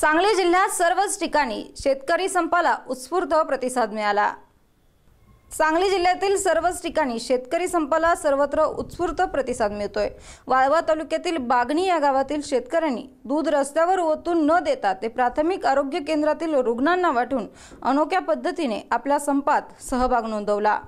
सांगली जिल्ह्यात सर्वच ठिकाणी शेतकरी संपाला उत्स्फूर्त प्रतिसाद मिळाला सांगली जिल्ह्यातील सर्वच ठिकाणी शेतकरी संपाला सर्वत्र उत्स्फूर्त प्रतिसाद मिळतोय वाळवा तालुक्यातील बागणी या गावातील शेतकऱ्यांनी दूध रस्त्यावर ओतून न देता ते प्राथमिक आरोग्य केंद्रातील रुग्णांना वाटून अनोख्या पद्धतीने आपल्या संपात सहभाग नोंदवला